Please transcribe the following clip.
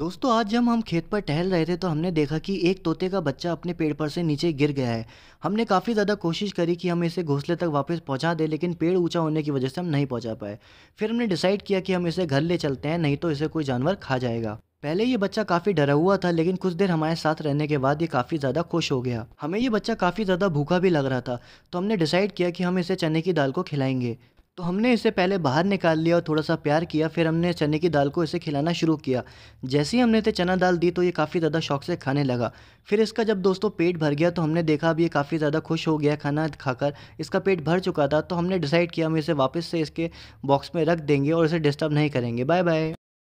दोस्तों आज जब हम खेत पर टहल रहे थे तो हमने देखा कि एक तोते का बच्चा अपने पेड़ पर से नीचे गिर गया है हमने काफ़ी ज़्यादा कोशिश करी कि हम इसे घोंसले तक वापस पहुंचा दें लेकिन पेड़ ऊंचा होने की वजह से हम नहीं पहुंचा पाए फिर हमने डिसाइड किया कि हम इसे घर ले चलते हैं नहीं तो इसे कोई जानवर खा जाएगा पहले ये बच्चा काफ़ी डरा हुआ था लेकिन कुछ देर हमारे साथ रहने के बाद ये काफ़ी ज़्यादा खुश हो गया हमें ये बच्चा काफ़ी ज़्यादा भूखा भी लग रहा था तो हमने डिसाइड किया कि हम इसे चने की दाल को खिलाएंगे तो हमने इसे पहले बाहर निकाल लिया और थोड़ा सा प्यार किया फिर हमने चने की दाल को इसे खिलाना शुरू किया जैसे ही हमने इसे चना दाल दी तो ये काफ़ी ज़्यादा शौक से खाने लगा फिर इसका जब दोस्तों पेट भर गया तो हमने देखा अब ये काफ़ी ज़्यादा खुश हो गया खाना खाकर इसका पेट भर चुका था तो हमने डिसाइड किया हम इसे वापस से इसके बॉक्स में रख देंगे और इसे डिस्टर्ब नहीं करेंगे बाय बाय